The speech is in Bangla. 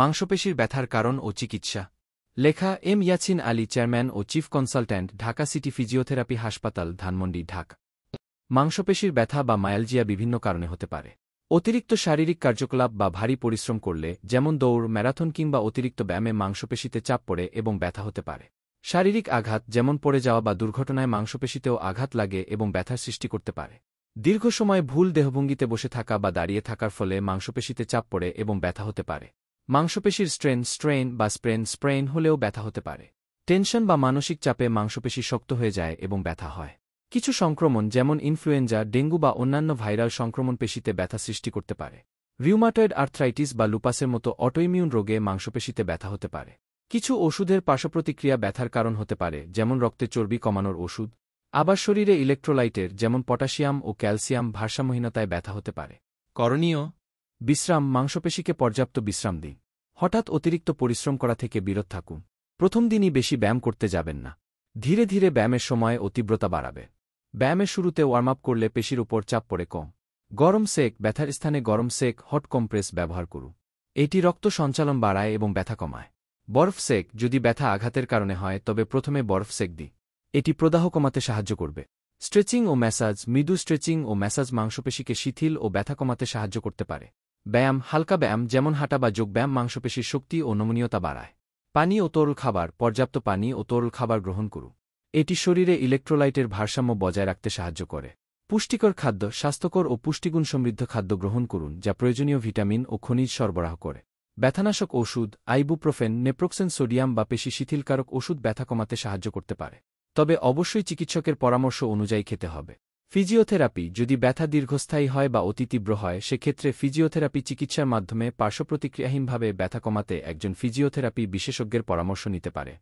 মাংসপেশীর ব্যথার কারণ ও চিকিৎসা লেখা এম ইয়াছিন আলী চেয়ারম্যান ও chief consultant Dhaka city physiotherapy হাসপাতাল ধানমন্ডি ঢাকা মাংসপেশীর ব্যথা বা মায়ালজিয়া বিভিন্ন কারণে হতে পারে অতিরিক্ত শারীরিক কার্যকলাপ বা ভারী পরিশ্রম করলে যেমন দৌড় ম্যারাথন কিংবা অতিরিক্ত ব্যায়ামে মাংসপেশিতে চাপ পড়ে এবং ব্যথা হতে পারে শারীরিক আঘাত যেমন পড়ে যাওয়া বা দুর্ঘটনায় মাংসপেশিতেও আঘাত লাগে এবং ব্যথার সৃষ্টি করতে পারে দীর্ঘ সময় ভুল দেহভঙ্গিতে বসে থাকা বা দাঁড়িয়ে থাকার ফলে মাংসপেশিতে চাপ পড়ে এবং ব্যথা হতে পারে মাংসপেশির স্ট্রেন স্ট্রেন বা স্প্রেন স্প্রেন হলেও ব্যথা হতে পারে টেনশন বা মানসিক চাপে মাংসপেশি শক্ত হয়ে যায় এবং ব্যথা হয় কিছু সংক্রমণ যেমন ইনফ্লুয়েঞ্জা ডেঙ্গু বা অন্যান্য ভাইরাল সংক্রমণ পেশিতে ব্যথা সৃষ্টি করতে পারে রিউমাটয়েড আর্থ্রাইটিস বা লুপাসের মতো অটোইমিউন রোগে মাংসপেশিতে ব্যথা হতে পারে কিছু ওষুধের পার্শ্বপ্রতিক্রিয়া ব্যথার কারণ হতে পারে যেমন রক্তে চর্বি কমানোর ওষুধ আবার শরীরে ইলেকট্রোলাইটের যেমন পটাশিয়াম ও ক্যালসিয়াম ভারসাম্যহীনতায় ব্যথা হতে পারে করণীয় বিশ্রাম মাংসপেশিকে পর্যাপ্ত বিশ্রাম দিন হঠাৎ অতিরিক্ত পরিশ্রম করা থেকে বিরত থাকুন প্রথম দিনই বেশি ব্যায়াম করতে যাবেন না ধীরে ধীরে ব্যায়ামের সময় অতীব্রতা বাড়াবে ব্যায়ামের শুরুতে ওয়ার্ম আপ করলে পেশির উপর চাপ পড়ে কম গরম সেক ব্যথার স্থানে গরম সেক হট কম্প্রেস ব্যবহার করু এটি রক্ত সঞ্চালন বাড়ায় এবং ব্যথা কমায় বরফ সেক যদি ব্যথা আঘাতের কারণে হয় তবে প্রথমে বরফ সেক দি এটি প্রদাহ কমাতে সাহায্য করবে স্ট্রেচিং ও ম্যাসাজ মৃদু স্ট্রেচিং ও ম্যাসাজ মাংসপেশিকে শিথিল ও ব্যথা কমাতে সাহায্য করতে পারে ব্যায়াম হালকা ব্যায়াম যেমন হাঁটা বা যোগব্যায়াম মাংসপেশীর শক্তি ও নমনীয়তা বাড়ায় পানি ও তরল খাবার পর্যাপ্ত পানি ও তরল খাবার গ্রহণ করু এটি শরীরে ইলেকট্রোলাইটের ভারসাম্য বজায় রাখতে সাহায্য করে পুষ্টিকর খাদ্য স্বাস্থ্যকর ও পুষ্টিগুণ সমৃদ্ধ খাদ্য গ্রহণ করুন যা প্রয়োজনীয় ভিটামিন ও খনিজ সরবরাহ করে ব্যথানাশক ওষুধ আইবুপ্রোফেন নেপ্রোক্সেন সোডিয়াম বা পেশি শিথিলকারক ওষুধ ব্যথা কমাতে সাহায্য করতে পারে তবে অবশ্যই চিকিৎসকের পরামর্শ অনুযায়ী খেতে হবে ফিজিওথেরাপি যদি ব্যথা দীর্ঘস্থায়ী হয় বা অতি তীব্র হয় সেক্ষেত্রে ফিজিওথেরাপি চিকিৎসার মাধ্যমে পার্শ্বপ্রতিক্রিয়াহীনভাবে ব্যথা কমাতে একজন ফিজিওথেরাপি বিশেষজ্ঞের পরামর্শ নিতে পারে